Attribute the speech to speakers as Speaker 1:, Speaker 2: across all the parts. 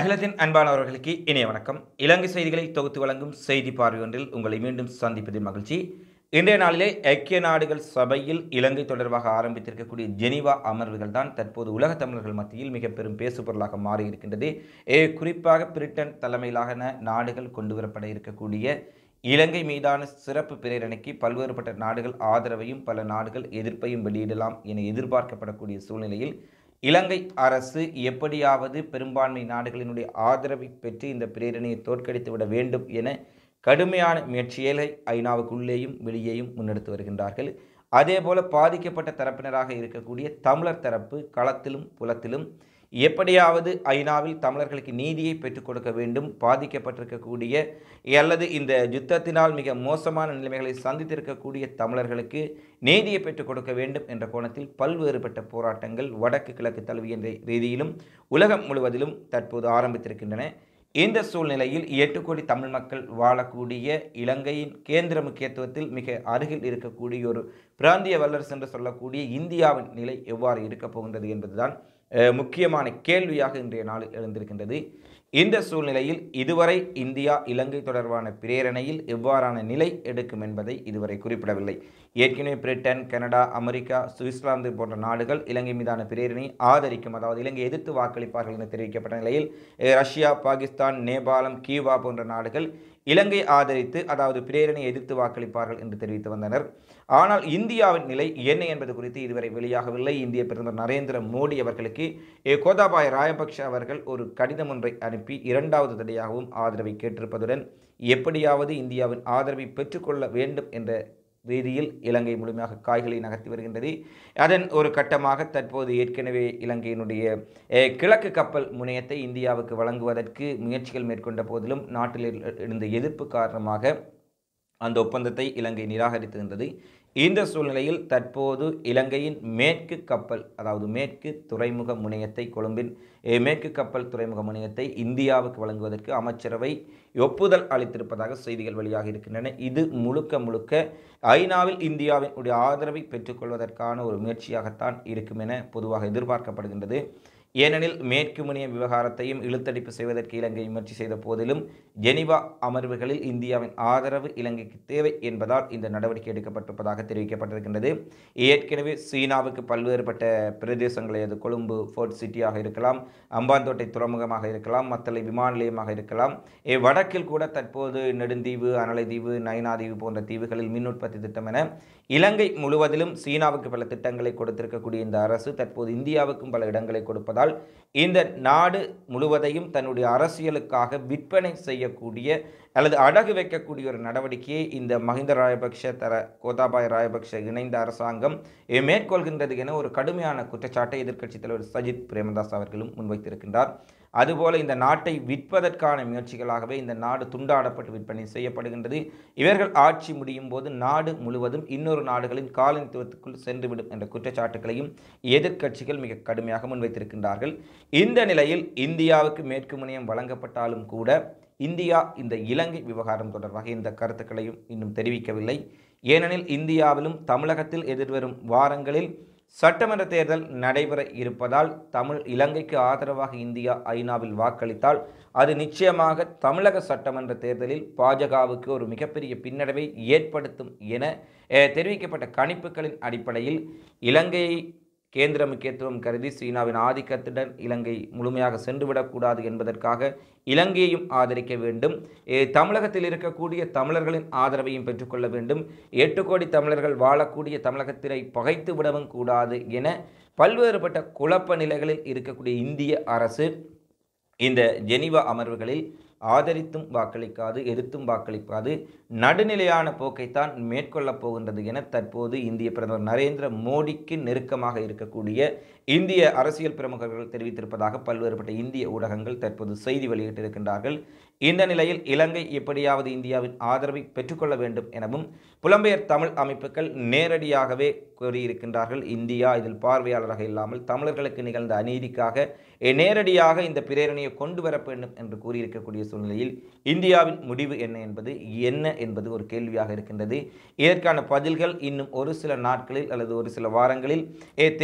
Speaker 1: அகிலத்தின் அன்பானவர்களுக்கு இணைய வணக்கம் இலங்கை செய்திகளை தொகுத்து வழங்கும் செய்தி பார்வை ஒன்றில் உங்களை மீண்டும் சந்திப்பதில் மகிழ்ச்சி இன்றைய நாளிலே ஐக்கிய நாடுகள் சபையில் இலங்கை தொடர்பாக ஆரம்பித்திருக்கக்கூடிய ஜெனீவா அமர்வுகள் தான் தற்போது உலக தமிழர்கள் மத்தியில் மிக பெரும் பேசுபொருளாக மாறியிருக்கின்றது ஏ குறிப்பாக பிரிட்டன் தலைமையிலான நாடுகள் கொண்டுவரப்பட இருக்கக்கூடிய இலங்கை மீதான சிறப்பு பிரேரணைக்கு பல்வேறுபட்ட நாடுகள் ஆதரவையும் பல நாடுகள் எதிர்ப்பையும் வெளியிடலாம் என எதிர்பார்க்கப்படக்கூடிய சூழ்நிலையில் இலங்கை அரசு எப்படியாவது பெரும்பான்மை நாடுகளினுடைய ஆதரவை பெற்று இந்த பிரேரணையை தோற்கடித்து விட வேண்டும் என கடுமையான முயற்சிகளை ஐநாவுக்குள்ளேயும் வெளியேயும் முன்னெடுத்து வருகின்றார்கள் அதேபோல பாதிக்கப்பட்ட தரப்பினராக இருக்கக்கூடிய தமிழர் தரப்பு களத்திலும் புலத்திலும் எப்படியாவது ஐநாவில் தமிழர்களுக்கு நீதியை பெற்றுக் கொடுக்க வேண்டும் பாதிக்கப்பட்டிருக்கக்கூடிய அல்லது இந்த யுத்தத்தினால் மிக மோசமான நிலைமைகளை சந்தித்திருக்கக்கூடிய தமிழர்களுக்கு நீதியை பெற்றுக் கொடுக்க வேண்டும் என்ற கோணத்தில் பல்வேறுபட்ட போராட்டங்கள் வடக்கு கிழக்கு தழுவி என்ற ரீதியிலும் உலகம் முழுவதிலும் தற்போது ஆரம்பித்திருக்கின்றன இந்த சூழ்நிலையில் எட்டு கோடி தமிழ் மக்கள் வாழக்கூடிய இலங்கையின் கேந்திர முக்கியத்துவத்தில் மிக அருகில் இருக்கக்கூடிய ஒரு பிராந்திய வல்லரசு என்று சொல்லக்கூடிய இந்தியாவின் நிலை எவ்வாறு இருக்கப் போகின்றது என்பதுதான் முக்கியமான கேள்வியாக இன்றைய நாள் எழுந்திருக்கின்றது இந்த சூழ்நிலையில் இதுவரை இந்தியா இலங்கை தொடர்பான பிரேரணையில் எவ்வாறான நிலை எடுக்கும் என்பதை இதுவரை குறிப்பிடவில்லை ஏற்கனவே பிரிட்டன் கனடா அமெரிக்கா சுவிட்சர்லாந்து போன்ற நாடுகள் இலங்கை மீதான பிரேரணையை ஆதரிக்கும் அதாவது இலங்கை எதிர்த்து வாக்களிப்பார்கள் என தெரிவிக்கப்பட்ட நிலையில் ரஷ்யா பாகிஸ்தான் நேபாளம் கியூபா போன்ற நாடுகள் இலங்கை ஆதரித்து அதாவது பிரேரணை எதிர்த்து வாக்களிப்பார்கள் என்று தெரிவித்து வந்தனர் ஆனால் இந்தியாவின் நிலை என்ன என்பது குறித்து இதுவரை வெளியாகவில்லை இந்திய பிரதமர் நரேந்திர மோடி அவர்களுக்கு ஏ கோதாபாய் ராயபக்ஷ அவர்கள் ஒரு கடிதம் ஒன்றை அனுப்பி இரண்டாவது தடையாகவும் ஆதரவை கேட்டிருப்பதுடன் எப்படியாவது இந்தியாவின் ஆதரவை பெற்றுக்கொள்ள வேண்டும் என்ற ரீதியில் இலங்கை முழுமையாக காய்களை நகர்த்தி வருகின்றது அதன் ஒரு கட்டமாக தற்போது ஏற்கனவே இலங்கையினுடைய கிழக்கு கப்பல் முனையத்தை இந்தியாவுக்கு வழங்குவதற்கு முயற்சிகள் மேற்கொண்ட போதிலும் நாட்டில் இருந்த எதிர்ப்பு காரணமாக அந்த ஒப்பந்தத்தை இலங்கை நிராகரித்திருந்தது இந்த சூழ்நிலையில் தற்போது இலங்கையின் மேற்கு கப்பல் அதாவது மேற்கு துறைமுக முனையத்தை கொழும்பின் மேற்கு கப்பல் துறைமுக முனையத்தை இந்தியாவுக்கு வழங்குவதற்கு அமைச்சரவை ஒப்புதல் அளித்திருப்பதாக செய்திகள் வெளியாக இருக்கின்றன இது முழுக்க முழுக்க ஐநாவில் இந்தியாவின் உடைய ஆதரவை பெற்றுக்கொள்வதற்கான ஒரு முயற்சியாகத்தான் இருக்கும் என பொதுவாக எதிர்பார்க்கப்படுகின்றது ஏனெனில் மேற்கு முனைய விவகாரத்தையும் இழுத்தடிப்பு செய்வதற்கு இலங்கை முயற்சி செய்த போதிலும் ஜெனிவா அமர்வுகளில் இந்தியாவின் ஆதரவு இலங்கைக்கு தேவை என்பதால் இந்த நடவடிக்கை எடுக்கப்பட்டிருப்பதாக தெரிவிக்கப்பட்டிருக்கின்றது ஏற்கனவே சீனாவுக்கு பல்வேறுபட்ட பிரதேசங்களை அது கொழும்பு ஃபோர்ட் சிட்டியாக இருக்கலாம் அம்பாந்தோட்டை துறைமுகமாக இருக்கலாம் மத்தளை விமான நிலையமாக இருக்கலாம் வடக்கில் கூட தற்போது நெடுந்தீவு அனலைதீவு நயனாதீவு போன்ற தீவுகளில் மின் உற்பத்தி திட்டம் என இலங்கை முழுவதிலும் சீனாவுக்கு பல திட்டங்களை கொடுத்திருக்கக்கூடிய இந்த அரசு தற்போது இந்தியாவுக்கும் பல இடங்களை கொடுப்பதால் இருந்தால் இந்த நாடு முழுவதையும் தன்னுடைய அரசியலுக்காக விற்பனை செய்யக்கூடிய அல்லது அடகு வைக்கக்கூடிய ஒரு நடவடிக்கையை இந்த மஹிந்த ராஜபக்ஷ தர கோதாபாய் ராஜபக்ஷ இணைந்த அரசாங்கம் மேற்கொள்கின்றது என ஒரு கடுமையான குற்றச்சாட்டை எதிர்க்கட்சித் தலைவர் சஜித் பிரேமதாஸ் அவர்களும் முன்வைத்திருக்கின்றார் அதுபோல் இந்த நாட்டை விற்பதற்கான முயற்சிகளாகவே இந்த நாடு துண்டாடப்பட்டு விற்பனை செய்யப்படுகின்றது இவர்கள் ஆட்சி முடியும் போது நாடு முழுவதும் இன்னொரு நாடுகளின் காலனித்துவத்துக்குள் சென்றுவிடும் என்ற குற்றச்சாட்டுகளையும் எதிர்க்கட்சிகள் மிக கடுமையாக முன்வைத்திருக்கின்றார்கள் இந்த நிலையில் இந்தியாவுக்கு மேற்கு முனையம் வழங்கப்பட்டாலும் கூட இந்தியா இந்த இலங்கை விவகாரம் தொடர்பாக இந்த கருத்துக்களையும் இன்னும் தெரிவிக்கவில்லை ஏனெனில் இந்தியாவிலும் தமிழகத்தில் எதிர்வரும் வாரங்களில் சட்டமன்ற தேர்தல் நடைபெற இருப்பதால் தமிழ் இலங்கைக்கு ஆதரவாக இந்தியா ஐநாவில் வாக்களித்தால் அது நிச்சயமாக தமிழக சட்டமன்ற தேர்தலில் பாஜகவுக்கு ஒரு மிகப்பெரிய பின்னடைவை ஏற்படுத்தும் என தெரிவிக்கப்பட்ட கணிப்புகளின் அடிப்படையில் இலங்கையை கேந்திர முக்கியத்துவம் கருதி சீனாவின் ஆதிக்கத்துடன் இலங்கை முழுமையாக சென்றுவிடக்கூடாது என்பதற்காக இலங்கையையும் ஆதரிக்க வேண்டும் தமிழகத்தில் இருக்கக்கூடிய தமிழர்களின் ஆதரவையும் பெற்றுக்கொள்ள வேண்டும் எட்டு கோடி தமிழர்கள் வாழக்கூடிய தமிழகத்தினை பகைத்து விடவும் கூடாது என பல்வேறுபட்ட குழப்ப நிலைகளில் இருக்கக்கூடிய இந்திய அரசு இந்த ஜெனிவா அமர்வுகளில் ஆதரித்தும் வாக்களிக்காது எதிர்த்தும் வாக்களிக்காது நடுநிலையான போக்கைத்தான் மேற்கொள்ளப் போகின்றது என தற்போது இந்திய பிரதமர் நரேந்திர மோடிக்கு நெருக்கமாக இருக்கக்கூடிய இந்திய அரசியல் பிரமுகர்கள் தெரிவித்திருப்பதாக பல்வேறுபட்ட இந்திய ஊடகங்கள் தற்போது செய்தி வெளியிட்டிருக்கின்றார்கள் இந்த நிலையில் இலங்கை எப்படியாவது இந்தியாவின் ஆதரவை பெற்றுக்கொள்ள வேண்டும் எனவும் புலம்பெயர் தமிழ் அமைப்புகள் நேரடியாகவே கூறியிருக்கின்றார்கள் இந்தியா இதில் பார்வையாளராக இல்லாமல் தமிழர்களுக்கு நிகழ்ந்த அநீதிக்காக நேரடியாக இந்த பிரேரணையை கொண்டு வர வேண்டும் என்று கூறியிருக்கக்கூடிய சூழ்நிலையில் இந்தியாவின் முடிவு என்ன என்பது என்ன என்பது ஒரு கேள்வியாக இருக்கின்றது இதற்கான பதில்கள் இன்னும் ஒரு சில நாட்களில் அல்லது ஒரு சில வாரங்களில்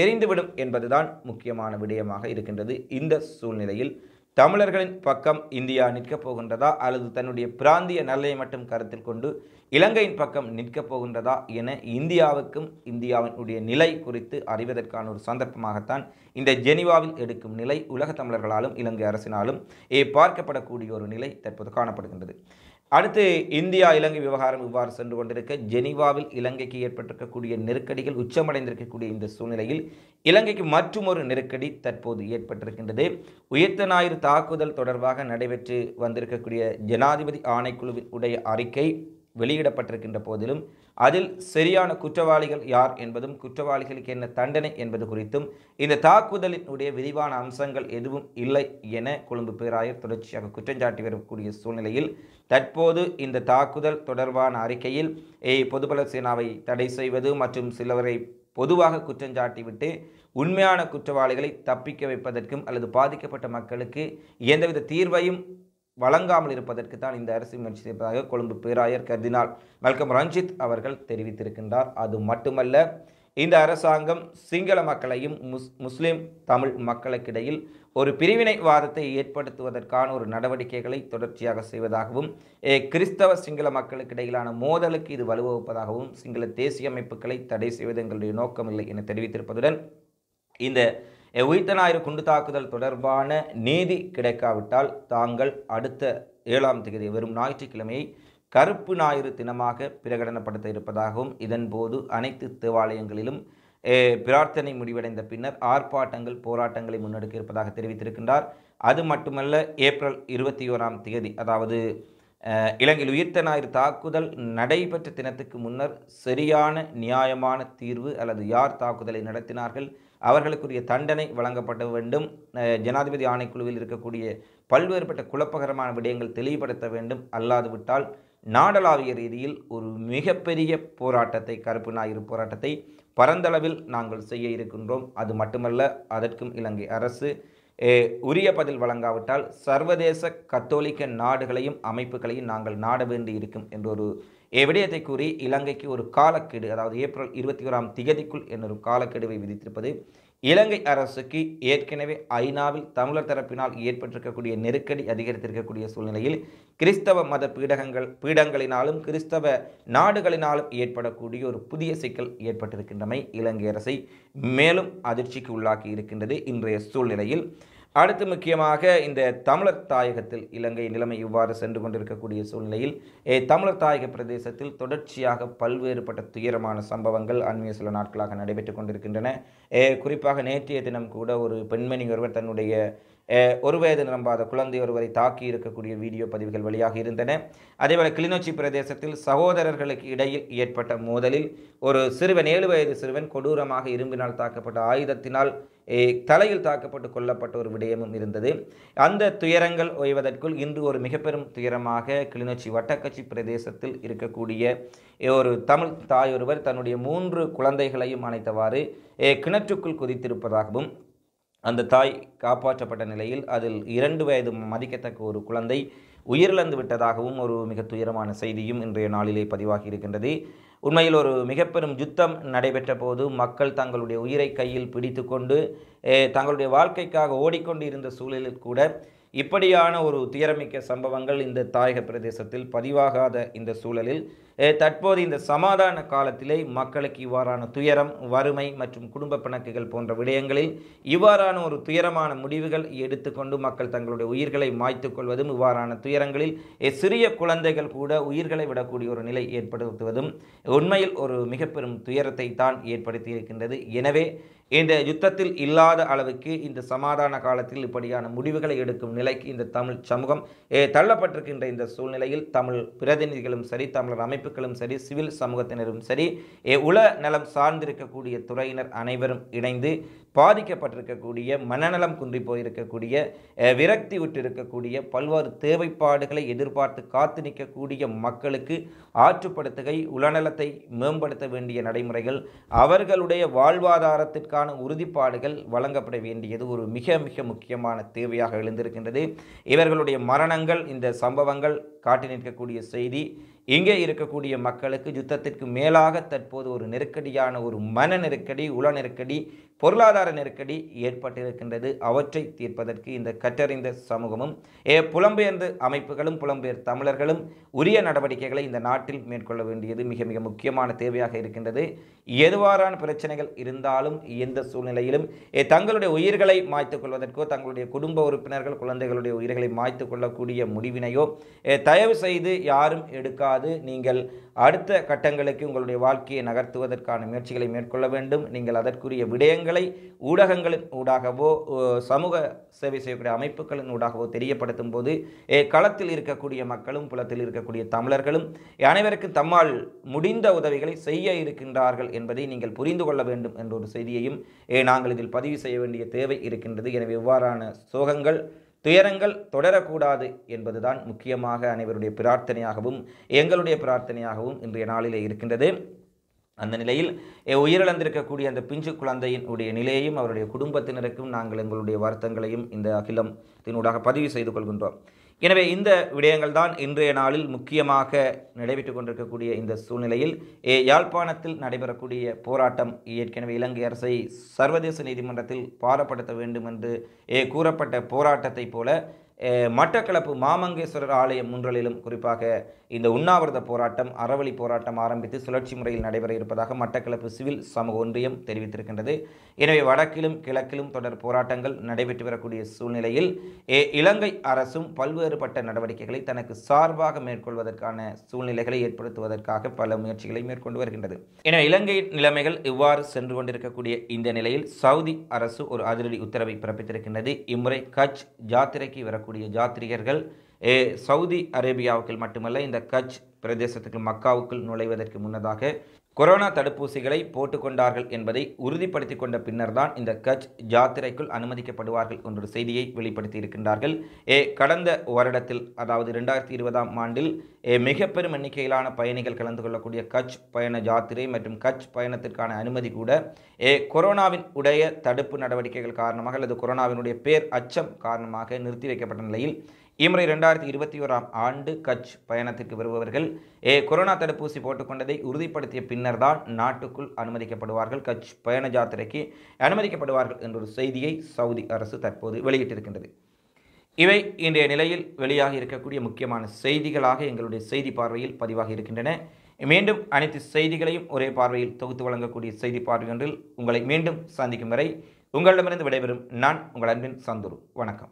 Speaker 1: தெரிந்துவிடும் என்பதுதான் முக்கியமான விடயமாக இருக்கின்றது இந்த சூழ்நிலையில் தமிழர்களின் பக்கம் இந்தியா நிற்கப் போகின்றதா அல்லது தன்னுடைய பிராந்திய நல்லையை மட்டும் கருத்தில் கொண்டு இலங்கையின் பக்கம் நிற்கப் போகின்றதா என இந்தியாவுக்கும் இந்தியாவினுடைய நிலை குறித்து அறிவதற்கான ஒரு சந்தர்ப்பமாகத்தான் இந்த ஜெனிவாவில் எடுக்கும் நிலை உலக தமிழர்களாலும் இலங்கை அரசினாலும் பார்க்கப்படக்கூடிய ஒரு நிலை தற்போது காணப்படுகின்றது அடுத்து இந்தியா இலங்கை விவகாரம் இவ்வாறு சென்று கொண்டிருக்க ஜெனிவாவில் இலங்கைக்கு ஏற்பட்டிருக்கக்கூடிய நெருக்கடிகள் உச்சமடைந்திருக்கக்கூடிய இந்த சூழ்நிலையில் இலங்கைக்கு மற்றொரு நெருக்கடி தற்போது ஏற்பட்டிருக்கின்றது உயர்த்த ஞாயிறு தாக்குதல் தொடர்பாக நடைபெற்று வந்திருக்கக்கூடிய ஜனாதிபதி ஆணைக்குழுவின் உடைய அறிக்கை வெளியிடப்பட்டிருக்கின்ற போதிலும் அதில் சரியான குற்றவாளிகள் யார் என்பதும் குற்றவாளிகளுக்கு என்ன தண்டனை என்பது குறித்தும் இந்த தாக்குதலினுடைய விரிவான அம்சங்கள் எதுவும் இல்லை என கொழும்பு பேராயர் தொடர்ச்சியாக குற்றஞ்சாட்டி வரக்கூடிய சூழ்நிலையில் தற்போது இந்த தாக்குதல் தொடர்பான அறிக்கையில் ஏ பொதுபல சேனாவை தடை செய்வது மற்றும் சிலவரை பொதுவாக குற்றஞ்சாட்டிவிட்டு உண்மையான குற்றவாளிகளை தப்பிக்க வைப்பதற்கும் அல்லது பாதிக்கப்பட்ட மக்களுக்கு எந்தவித தீர்வையும் வழங்காமல் இருப்பதற்கு தான் இந்த அரசு முயற்சி செய்வதாக கொழும்பு பேராயர் கர்தினால் மல்கம் ரஞ்சித் அவர்கள் தெரிவித்திருக்கின்றார் அது மட்டுமல்ல இந்த அரசாங்கம் சிங்கள மக்களையும் முஸ் முஸ்லீம் தமிழ் மக்களுக்கிடையில் ஒரு பிரிவினைவாதத்தை ஏற்படுத்துவதற்கான ஒரு நடவடிக்கைகளை தொடர்ச்சியாக செய்வதாகவும் கிறிஸ்தவ சிங்கள மக்களுக்கிடையிலான மோதலுக்கு இது வலுவகுப்பதாகவும் சிங்கள தேசிய அமைப்புகளை தடை செய்வது எங்களுடைய நோக்கம் இல்லை என தெரிவித்திருப்பதுடன் இந்த உயிர்த்த ஞாயிறு குண்டு தாக்குதல் தொடர்பான நீதி கிடைக்காவிட்டால் தாங்கள் அடுத்த ஏழாம் தேதி வரும் ஞாயிற்றுக்கிழமை கருப்பு ஞாயிறு தினமாக பிரகடனப்படுத்த இருப்பதாகவும் இதன்போது அனைத்து தேவாலயங்களிலும் பிரார்த்தனை முடிவடைந்த பின்னர் ஆர்ப்பாட்டங்கள் போராட்டங்களை முன்னெடுக்க இருப்பதாக தெரிவித்திருக்கின்றார் அது மட்டுமல்ல ஏப்ரல் இருபத்தி ஓராம் தேதி அதாவது இலங்கையில் உயிர்த்த ஞாயிறு தாக்குதல் நடைபெற்ற தினத்துக்கு முன்னர் சரியான நியாயமான தீர்வு அல்லது யார் தாக்குதலை நடத்தினார்கள் அவர்களுக்குரிய தண்டனை வழங்கப்பட வேண்டும் ஜனாதிபதி ஆணைக்குழுவில் இருக்கக்கூடிய பல்வேறுபட்ட குழப்பகரமான விடயங்கள் தெளிவுபடுத்த வேண்டும் அல்லாது விட்டால் நாடளாவிய ரீதியில் ஒரு மிகப்பெரிய போராட்டத்தை கருப்பு ஞாயிறு போராட்டத்தை பரந்தளவில் நாங்கள் செய்ய இருக்கின்றோம் அது மட்டுமல்ல அதற்கும் இலங்கை அரசு உரிய பதில் வழங்காவிட்டால் சர்வதேச கத்தோலிக்க நாடுகளையும் அமைப்புகளையும் நாங்கள் நாட வேண்டி இருக்கும் என்றொரு விடயத்தை கூறி இலங்கைக்கு ஒரு காலக்கெடு அதாவது ஏப்ரல் இருபத்தி ஓராம் திகதிக்குள் என்னொரு காலக்கெடுவை விதித்திருப்பது இலங்கை அரசுக்கு ஏற்கனவே ஐநாவில் தமிழர் தரப்பினால் ஏற்பட்டிருக்கக்கூடிய நெருக்கடி அதிகரித்திருக்கக்கூடிய சூழ்நிலையில் கிறிஸ்தவ மத பீடகங்கள் பீடங்களினாலும் கிறிஸ்தவ நாடுகளினாலும் ஏற்படக்கூடிய ஒரு புதிய சிக்கல் ஏற்பட்டிருக்கின்றமை இலங்கை அரசை மேலும் அதிர்ச்சிக்கு உள்ளாக்கி இருக்கின்றது இன்றைய சூழ்நிலையில் அடுத்து முக்கியமாக இந்த தமிழர் தாயகத்தில் இலங்கை நிலைமை இவ்வாறு சென்று கொண்டிருக்கக்கூடிய சூழ்நிலையில் தமிழர் தாயக பிரதேசத்தில் தொடர்ச்சியாக பல்வேறுபட்ட துயரமான சம்பவங்கள் அண்மைய சில நாட்களாக நடைபெற்று கொண்டிருக்கின்றன குறிப்பாக நேற்றைய தினம் கூட ஒரு பெண்மணி ஒருவர் தன்னுடைய ஒரு வயது நிரம்பாத குழந்தை ஒருவரை தாக்கி இருக்கக்கூடிய வீடியோ பதிவுகள் வெளியாக இருந்தன அதேபோல் கிளிநொச்சி பிரதேசத்தில் சகோதரர்களுக்கு இடையில் ஏற்பட்ட மோதலில் ஒரு சிறுவன் ஏழு வயது சிறுவன் கொடூரமாக இரும்பினால் தாக்கப்பட்ட ஆயுதத்தினால் தலையில் தாக்கப்பட்டு கொல்லப்பட்ட ஒரு விடயமும் இருந்தது அந்த துயரங்கள் ஓய்வதற்குள் இன்று ஒரு மிக பெரும் துயரமாக கிளிநொச்சி வட்டக்கட்சி பிரதேசத்தில் இருக்கக்கூடிய ஒரு தமிழ் தாயொருவர் தன்னுடைய மூன்று குழந்தைகளையும் அணைத்தவாறு கிணற்றுக்குள் குதித்திருப்பதாகவும் அந்த தாய் காப்பாற்றப்பட்ட நிலையில் அதில் இரண்டு வயது மதிக்கத்தக்க ஒரு குழந்தை உயிரிழந்து விட்டதாகவும் ஒரு மிக துயரமான செய்தியும் இன்றைய நாளிலே பதிவாகி இருக்கின்றது உண்மையில் ஒரு மிகப்பெரும் யுத்தம் நடைபெற்ற போது மக்கள் தங்களுடைய உயிரை கையில் பிடித்து கொண்டு தங்களுடைய வாழ்க்கைக்காக ஓடிக்கொண்டு இருந்த சூழலில் கூட இப்படியான ஒரு துயரமிக்க சம்பவங்கள் இந்த தாயக பிரதேசத்தில் பதிவாகாத இந்த சூழலில் தற்போது இந்த சமாதான காலத்திலே மக்களுக்கு இவ்வாறான துயரம் வறுமை மற்றும் குடும்ப பிணக்குகள் போன்ற விடயங்களில் இவ்வாறான ஒரு துயரமான முடிவுகள் எடுத்துக்கொண்டு மக்கள் தங்களுடைய உயிர்களை மாய்த்து கொள்வதும் இவ்வாறான துயரங்களில் சிறிய குழந்தைகள் கூட உயிர்களை விடக்கூடிய ஒரு நிலை ஏற்படுத்துவதும் உண்மையில் ஒரு மிக பெரும் துயரத்தை தான் ஏற்படுத்தி இருக்கின்றது எனவே இந்த யுத்தத்தில் இல்லாத அளவுக்கு இந்த சமாதான காலத்தில் இப்படியான முடிவுகளை எடுக்கும் நிலைக்கு இந்த தமிழ் சமூகம் தள்ளப்பட்டிருக்கின்ற இந்த சூழ்நிலையில் தமிழ் பிரதிநிதிகளும் சரி தமிழர் அமைப்பு அமைப்புகளும் சரி சிவில் சமூகத்தினரும் சரி உல நலம் சார்ந்திருக்கக்கூடிய துறையினர் அனைவரும் இணைந்து பாதிக்கப்பட்டிருக்கக்கூடிய மனநலம் குன்றி போயிருக்கக்கூடிய விரக்தி விட்டிருக்கக்கூடிய பல்வேறு தேவைப்பாடுகளை எதிர்பார்த்து காத்து நிற்கக்கூடிய மக்களுக்கு ஆற்றுப்படுத்துகை உளநலத்தை மேம்படுத்த வேண்டிய நடைமுறைகள் அவர்களுடைய வாழ்வாதாரத்திற்கான உறுதிப்பாடுகள் வழங்கப்பட வேண்டியது ஒரு மிக மிக முக்கியமான தேவையாக எழுந்திருக்கின்றது இவர்களுடைய மரணங்கள் இந்த சம்பவங்கள் காட்டி நிற்கக்கூடிய செய்தி இங்கே இருக்கக்கூடிய மக்களுக்கு யுத்தத்திற்கு மேலாக தற்போது ஒரு நெருக்கடியான ஒரு மன நெருக்கடி உள நெருக்கடி பொருளாதார நெருக்கடி ஏற்பட்டிருக்கின்றது அவற்றை தீர்ப்பதற்கு இந்த கற்றறிந்த சமூகமும் ஏ புலம்பெயர்ந்த அமைப்புகளும் புலம்பெயர் தமிழர்களும் உரிய நடவடிக்கைகளை இந்த நாட்டில் மேற்கொள்ள வேண்டியது மிக மிக முக்கியமான தேவையாக இருக்கின்றது எதுவாறான பிரச்சனைகள் இருந்தாலும் எந்த சூழ்நிலையிலும் தங்களுடைய உயிர்களை மாய்த்து கொள்வதற்கோ தங்களுடைய குடும்ப உறுப்பினர்கள் குழந்தைகளுடைய உயிர்களை மாய்த்து கொள்ளக்கூடிய முடிவினையோ தயவு செய்து யாரும் எடுக்காது போதாது நீங்கள் அடுத்த கட்டங்களுக்கு உங்களுடைய வாழ்க்கையை நகர்த்துவதற்கான முயற்சிகளை மேற்கொள்ள வேண்டும் நீங்கள் அதற்குரிய விடயங்களை ஊடகங்களின் ஊடாகவோ சமூக சேவை செய்யக்கூடிய அமைப்புகளின் ஊடாகவோ தெரியப்படுத்தும் போது களத்தில் இருக்கக்கூடிய மக்களும் புலத்தில் இருக்கக்கூடிய தமிழர்களும் அனைவருக்கும் தம்மால் முடிந்த உதவிகளை செய்ய இருக்கின்றார்கள் என்பதை நீங்கள் புரிந்து கொள்ள வேண்டும் என்ற ஒரு செய்தியையும் நாங்கள் இதில் பதிவு செய்ய வேண்டிய தேவை இருக்கின்றது எனவே இவ்வாறான சோகங்கள் துயரங்கள் தொடரக்கூடாது என்பதுதான் முக்கியமாக அனைவருடைய பிரார்த்தனையாகவும் எங்களுடைய பிரார்த்தனையாகவும் இன்றைய நாளிலே இருக்கின்றது அந்த நிலையில் உயிரிழந்திருக்கக்கூடிய அந்த பிஞ்சு குழந்தையின் உடைய நிலையையும் அவருடைய குடும்பத்தினருக்கும் நாங்கள் எங்களுடைய வருத்தங்களையும் இந்த அகிலத்தினூடாக பதிவு செய்து கொள்கின்றோம் எனவே இந்த விடயங்கள் தான் இன்றைய நாளில் முக்கியமாக நடைபெற்று கொண்டிருக்கக்கூடிய இந்த சூழ்நிலையில் ஏ யாழ்ப்பாணத்தில் நடைபெறக்கூடிய போராட்டம் ஏற்கனவே இலங்கை அரசை சர்வதேச நீதிமன்றத்தில் பாரப்படுத்த வேண்டும் என்று ஏ கூறப்பட்ட போராட்டத்தைப் போல மட்டக்களப்பு மாமங்கேஸ்வரர் ஆலயம் முன்றலிலும் குறிப்பாக இந்த உண்ணாவிரத போராட்டம் அறவழி போராட்டம் ஆரம்பித்து சுழற்சி முறையில் நடைபெற இருப்பதாக மட்டக்களப்பு சிவில் சமூக ஒன்றியம் தெரிவித்திருக்கின்றது எனவே வடக்கிலும் கிழக்கிலும் தொடர் போராட்டங்கள் நடைபெற்று வரக்கூடிய சூழ்நிலையில் இலங்கை அரசும் பல்வேறுபட்ட நடவடிக்கைகளை தனக்கு சார்பாக மேற்கொள்வதற்கான சூழ்நிலைகளை ஏற்படுத்துவதற்காக பல முயற்சிகளை மேற்கொண்டு வருகின்றது என இலங்கையின் நிலைமைகள் இவ்வாறு சென்று கொண்டிருக்கக்கூடிய இந்த நிலையில் சவுதி அரசு ஒரு அதிரடி உத்தரவை பிறப்பித்திருக்கின்றது இம்முறை கட்ச் ஜாத்திரைக்கு வரக்கூடிய வரக்கூடிய ஜாத்திரிகர்கள் ஏ சவுதி அரேபியாவுக்கு மட்டுமல்ல இந்த கச் பிரதேசத்துக்கு மக்காவுக்குள் நுழைவதற்கு முன்னதாக கொரோனா தடுப்பூசிகளை போட்டுக்கொண்டார்கள் என்பதை உறுதிப்படுத்தி கொண்ட பின்னர்தான் இந்த கட்ச் ஜாத்திரைக்குள் அனுமதிக்கப்படுவார்கள் என்ற செய்தியை வெளிப்படுத்தி இருக்கின்றார்கள் ஏ கடந்த வருடத்தில் அதாவது ரெண்டாயிரத்தி இருபதாம் ஆண்டில் மிக பெரும் எண்ணிக்கையிலான பயணிகள் கலந்து கொள்ளக்கூடிய கட்ச் பயண ஜாத்திரை மற்றும் கட்ச் பயணத்திற்கான அனுமதி கூட ஏ கொரோனாவின் உடைய தடுப்பு நடவடிக்கைகள் காரணமாக அல்லது கொரோனாவினுடைய பேர் அச்சம் காரணமாக நிறுத்தி வைக்கப்பட்ட நிலையில் இம்முறை ரெண்டாயிரத்தி இருபத்தி ஓராம் ஆண்டு கட்ச் பயணத்திற்கு வருபவர்கள் ஏ கொரோனா தடுப்பூசி போட்டுக்கொண்டதை உறுதிப்படுத்திய பின்னர் தான் நாட்டுக்குள் அனுமதிக்கப்படுவார்கள் கட்ச் பயண ஜாத்திரைக்கு அனுமதிக்கப்படுவார்கள் என்றொரு செய்தியை சவுதி அரசு தற்போது வெளியிட்டிருக்கின்றது இவை இன்றைய நிலையில் வெளியாக இருக்கக்கூடிய முக்கியமான செய்திகளாக எங்களுடைய செய்தி பார்வையில் பதிவாகி இருக்கின்றன மீண்டும் அனைத்து செய்திகளையும் ஒரே பார்வையில் தொகுத்து வழங்கக்கூடிய செய்தி பார்வை உங்களை மீண்டும் சந்திக்கும் வரை உங்களிடமிருந்து விடைபெறும் நான் உங்கள் அன்பின் சந்துரு வணக்கம்